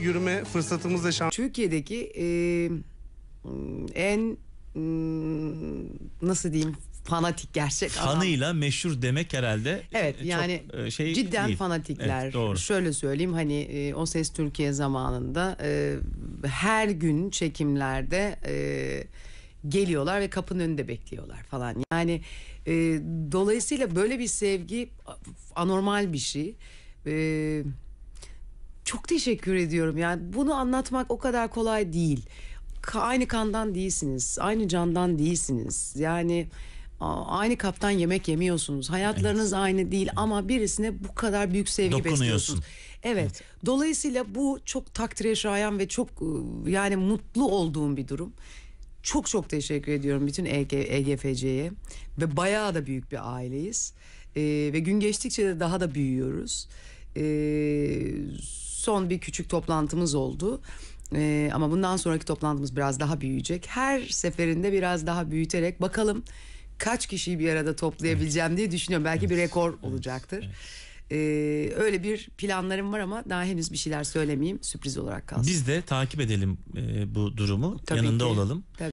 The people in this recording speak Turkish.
yürüme fırsatımız da şans. Türkiye'deki e, en nasıl diyeyim fanatik gerçek fanıyla meşhur demek herhalde evet e, yani e, şey cidden değil. fanatikler evet, doğru. şöyle söyleyeyim hani e, o ses Türkiye zamanında her gün çekimlerde geliyorlar ve kapının önünde bekliyorlar falan yani dolayısıyla böyle bir sevgi anormal bir şey çok teşekkür ediyorum. Yani bunu anlatmak o kadar kolay değil. Aynı kandan değilsiniz, aynı candan değilsiniz. Yani aynı kaptan yemek yemiyorsunuz. Hayatlarınız evet. aynı değil ama birisine bu kadar büyük sevgi besliyorsunuz. Evet. evet. Dolayısıyla bu çok takdire şayan ve çok ıı, yani mutlu olduğum bir durum. Çok çok teşekkür ediyorum bütün EG, EGFC'ye ve bayağı da büyük bir aileyiz. Ee, ve gün geçtikçe de daha da büyüyoruz. Ee, son bir küçük toplantımız oldu. Ee, ama bundan sonraki toplantımız biraz daha büyüyecek. Her seferinde biraz daha büyüterek bakalım kaç kişiyi bir arada toplayabileceğim evet. diye düşünüyorum. Belki evet. bir rekor evet. olacaktır. Evet. Ee, öyle bir planlarım var ama daha henüz bir şeyler söylemeyeyim. Sürpriz olarak kalsın. Biz de takip edelim e, bu durumu. Tabii Yanında ki. olalım. Tabii.